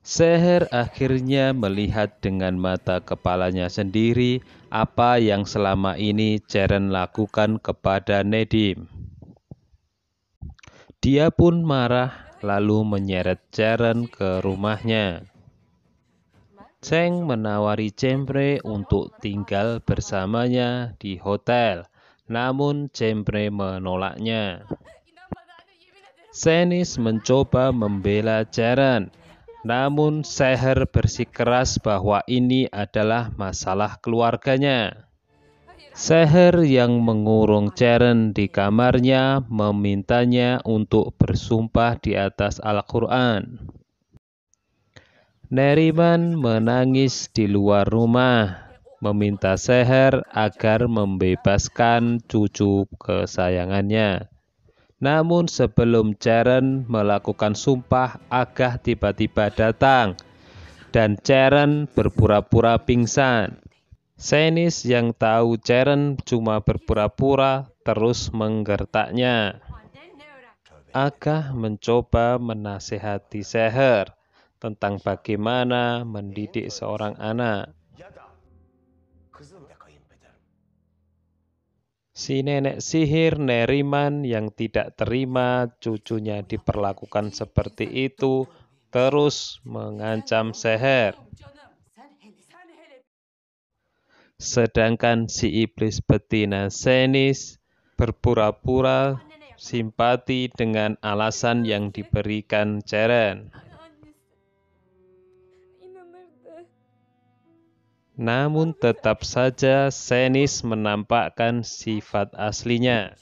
Seher akhirnya melihat dengan mata kepalanya sendiri apa yang selama ini Ceren lakukan kepada Nedim. Dia pun marah lalu menyeret Ceren ke rumahnya. Cheng menawari Cempre untuk tinggal bersamanya di hotel, namun Cempre menolaknya. Senis mencoba membela Ceren, namun Seher bersikeras bahwa ini adalah masalah keluarganya. Seher yang mengurung Ceren di kamarnya memintanya untuk bersumpah di atas Al-Quran. Neriman menangis di luar rumah, meminta Seher agar membebaskan cucu kesayangannya. Namun sebelum Ceren melakukan sumpah, Agah tiba-tiba datang dan Ceren berpura-pura pingsan. Senis yang tahu Ceren cuma berpura-pura terus menggertaknya. Agah mencoba menasehati Seher tentang bagaimana mendidik seorang anak. Si nenek sihir, Neriman yang tidak terima cucunya diperlakukan seperti itu, terus mengancam Seher. Sedangkan si iblis betina Senis berpura-pura simpati dengan alasan yang diberikan Ceren. Namun tetap saja Senis menampakkan sifat aslinya.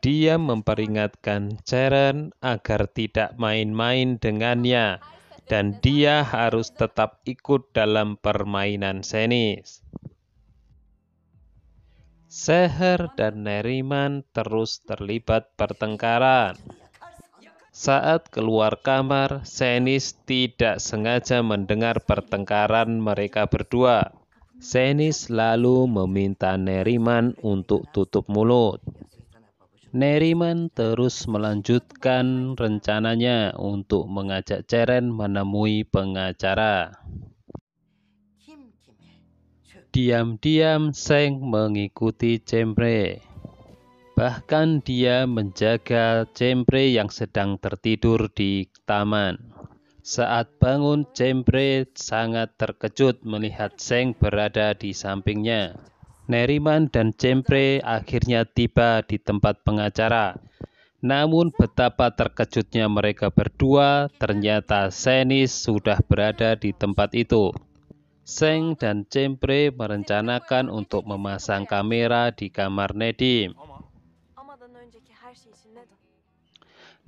Dia memperingatkan Ceren agar tidak main-main dengannya dan dia harus tetap ikut dalam permainan Senis. Seher dan Neriman terus terlibat pertengkaran. Saat keluar kamar, Senis tidak sengaja mendengar pertengkaran mereka berdua. Senis lalu meminta Neriman untuk tutup mulut. Neriman terus melanjutkan rencananya untuk mengajak Ceren menemui pengacara. Diam-diam Seng mengikuti Cemre. Bahkan dia menjaga Cempre yang sedang tertidur di taman. Saat bangun, Cempre sangat terkejut melihat Seng berada di sampingnya. Neriman dan Cempre akhirnya tiba di tempat pengacara. Namun betapa terkejutnya mereka berdua, ternyata Senis sudah berada di tempat itu. Seng dan Cempre merencanakan untuk memasang kamera di kamar Nedim.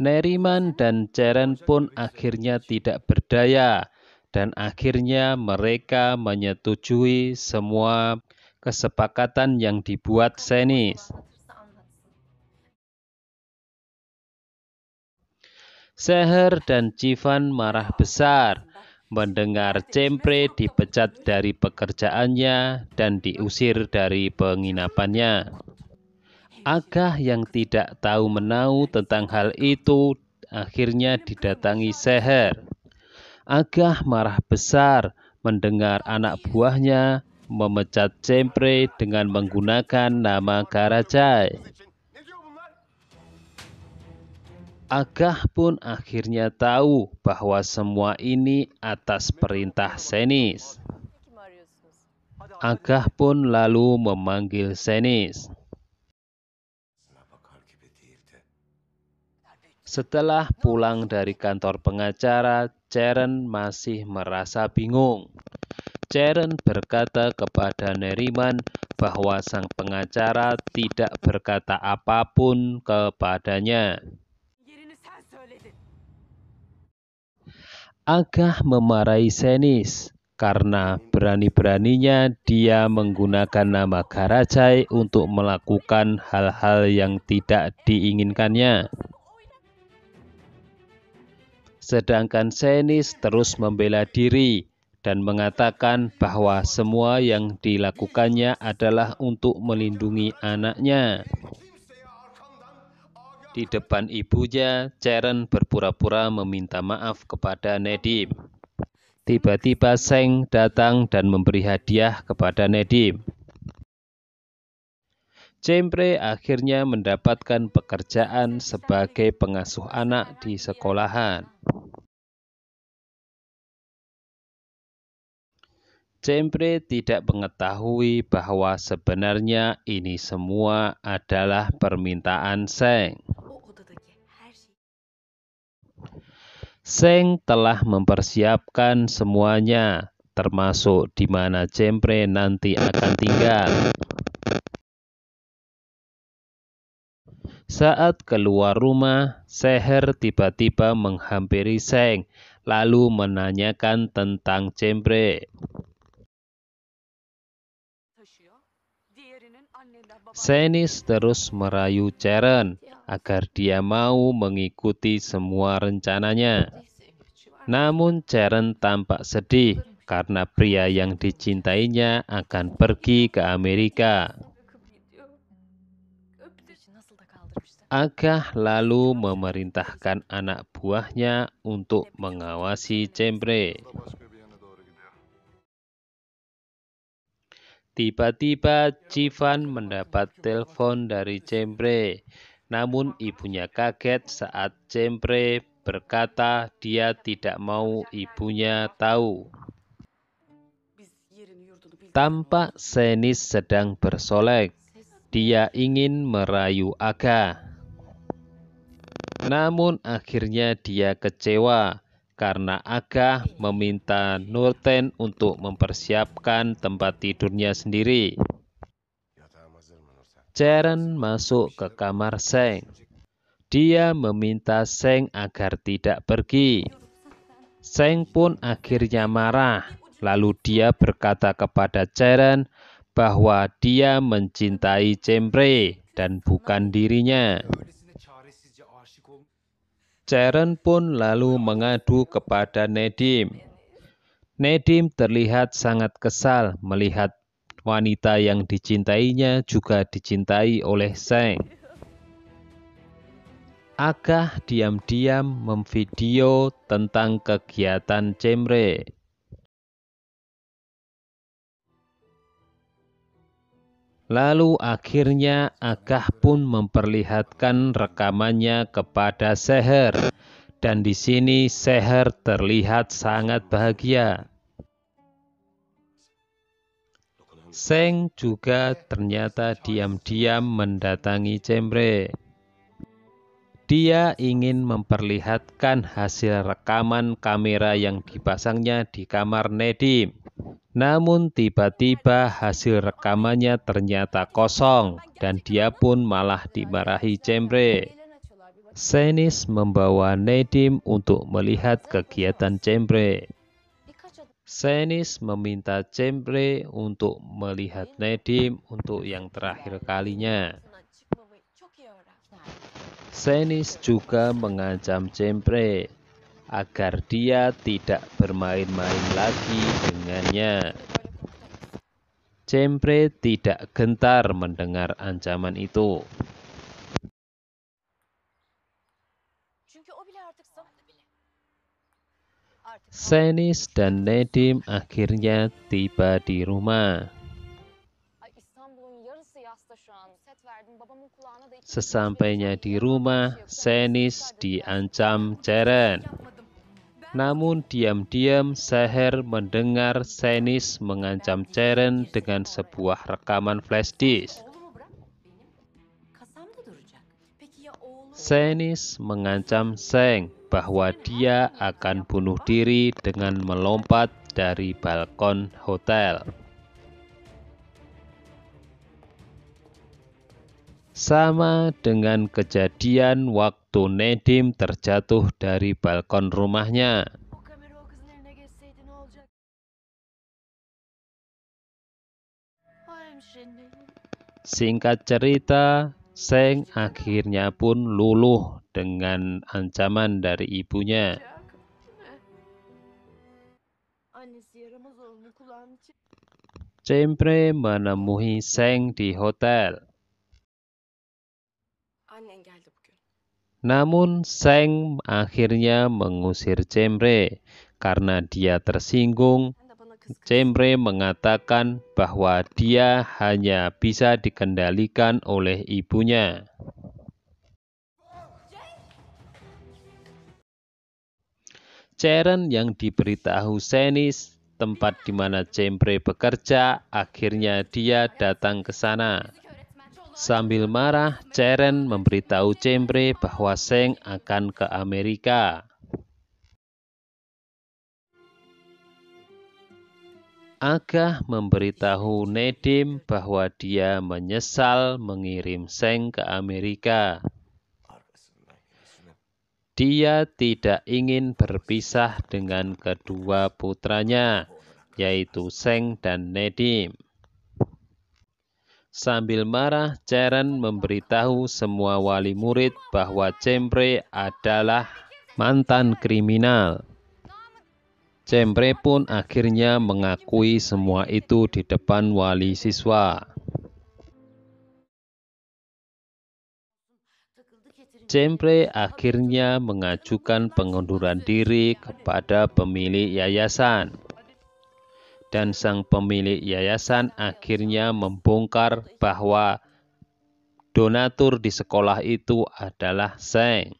Neriman dan Ceren pun akhirnya tidak berdaya dan akhirnya mereka menyetujui semua kesepakatan yang dibuat Senis. Seher dan Civan marah besar mendengar Cempre dipecat dari pekerjaannya dan diusir dari penginapannya. Agah yang tidak tahu menau tentang hal itu akhirnya didatangi Seher. Agah marah besar mendengar anak buahnya memecat Cempre dengan menggunakan nama Karajai. Agah pun akhirnya tahu bahwa semua ini atas perintah Senis. Agah pun lalu memanggil Senis. Setelah pulang dari kantor pengacara, Ceren masih merasa bingung. Ceren berkata kepada Neriman bahwa sang pengacara tidak berkata apapun kepadanya. Agah memarahi Senis karena berani-beraninya dia menggunakan nama Garajai untuk melakukan hal-hal yang tidak diinginkannya. Sedangkan Senis terus membela diri dan mengatakan bahwa semua yang dilakukannya adalah untuk melindungi anaknya. Di depan ibunya, Ceren berpura-pura meminta maaf kepada Nedim. Tiba-tiba Seng datang dan memberi hadiah kepada Nedim. Cempre akhirnya mendapatkan pekerjaan sebagai pengasuh anak di sekolahan. Cempre tidak mengetahui bahwa sebenarnya ini semua adalah permintaan Seng. Seng telah mempersiapkan semuanya, termasuk di mana Cempre nanti akan tinggal. Saat keluar rumah, Seher tiba-tiba menghampiri Seng, lalu menanyakan tentang Cempre. Senis terus merayu Ceren agar dia mau mengikuti semua rencananya. Namun Ceren tampak sedih karena pria yang dicintainya akan pergi ke Amerika. Agah lalu memerintahkan anak buahnya untuk mengawasi Cembre. Tiba-tiba Civan mendapat telepon dari Cembre. Namun ibunya kaget saat Cembre berkata dia tidak mau ibunya tahu. Tampak Senis sedang bersolek. Dia ingin merayu Aga. Namun akhirnya dia kecewa karena Aga meminta Nurten untuk mempersiapkan tempat tidurnya sendiri. Jaren masuk ke kamar Seng. Dia meminta Seng agar tidak pergi. Seng pun akhirnya marah. Lalu dia berkata kepada Jaren bahwa dia mencintai Cempre dan bukan dirinya. Ceren pun lalu mengadu kepada Nedim. Nedim terlihat sangat kesal melihat wanita yang dicintainya juga dicintai oleh Seng. Agah diam-diam memvideo tentang kegiatan Cemre. Lalu akhirnya Agah pun memperlihatkan rekamannya kepada Seher. Dan di sini Seher terlihat sangat bahagia. Seng juga ternyata diam-diam mendatangi Cemre. Dia ingin memperlihatkan hasil rekaman kamera yang dipasangnya di kamar Nedim. Namun tiba-tiba hasil rekamannya ternyata kosong dan dia pun malah dimarahi Cembre. Senis membawa Nedim untuk melihat kegiatan Cembre. Senis meminta Cembre untuk melihat Nedim untuk yang terakhir kalinya. Senis juga mengancam Cembre agar dia tidak bermain-main lagi dengannya. Cempre tidak gentar mendengar ancaman itu. Senis dan Nedim akhirnya tiba di rumah. Sesampainya di rumah, Senis diancam Ceren. Namun diam-diam Seher mendengar Senis mengancam Ceren dengan sebuah rekaman flash disk. Senis mengancam Seng bahwa dia akan bunuh diri dengan melompat dari balkon hotel. sama dengan kejadian waktu Nedim terjatuh dari balkon rumahnya. Singkat cerita, Seng akhirnya pun luluh dengan ancaman dari ibunya. Cempre menemui Seng di hotel. Namun Seng akhirnya mengusir Cemre karena dia tersinggung. Cemre mengatakan bahwa dia hanya bisa dikendalikan oleh ibunya. Ceren yang diberitahu Senis tempat di mana Cemre bekerja, akhirnya dia datang ke sana. Sambil marah, Ceren memberitahu Cempre bahwa Seng akan ke Amerika. Agah memberitahu Nedim bahwa dia menyesal mengirim Seng ke Amerika. Dia tidak ingin berpisah dengan kedua putranya, yaitu Seng dan Nedim. Sambil marah, Ceren memberitahu semua wali murid bahwa Cempre adalah mantan kriminal. Cempre pun akhirnya mengakui semua itu di depan wali siswa. Cempre akhirnya mengajukan pengunduran diri kepada pemilik yayasan dan sang pemilik yayasan akhirnya membongkar bahwa donatur di sekolah itu adalah Seng.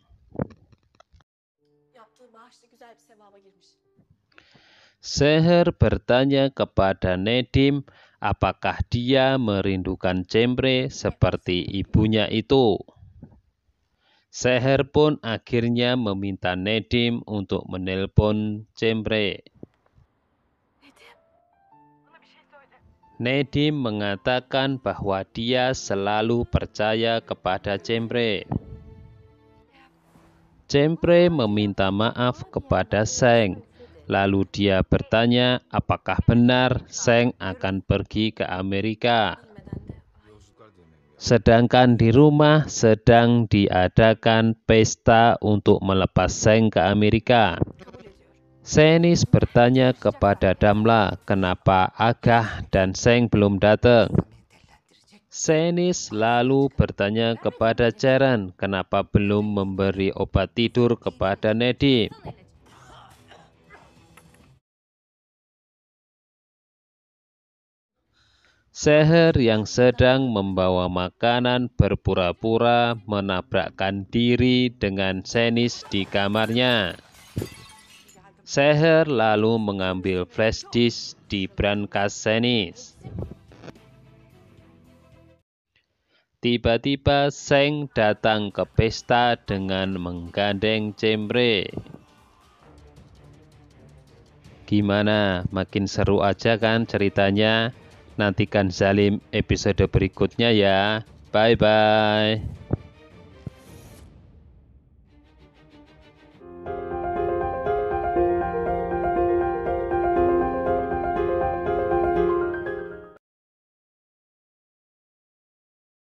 Seher bertanya kepada Nedim apakah dia merindukan Cemre seperti ibunya itu. Seher pun akhirnya meminta Nedim untuk menelpon Cemre. Nedim mengatakan bahwa dia selalu percaya kepada Cempre. Cempre meminta maaf kepada Seng. Lalu dia bertanya apakah benar Seng akan pergi ke Amerika. Sedangkan di rumah sedang diadakan pesta untuk melepas Seng ke Amerika. Senis bertanya kepada Damla kenapa Agah dan Seng belum datang. Senis lalu bertanya kepada Ceren kenapa belum memberi obat tidur kepada Nedi. Seher yang sedang membawa makanan berpura-pura menabrakkan diri dengan Senis di kamarnya. Seher lalu mengambil flash disk di Senis. Tiba-tiba Seng datang ke pesta dengan menggandeng Cemre. Gimana? Makin seru aja kan ceritanya? Nantikan Zalim episode berikutnya ya. Bye-bye.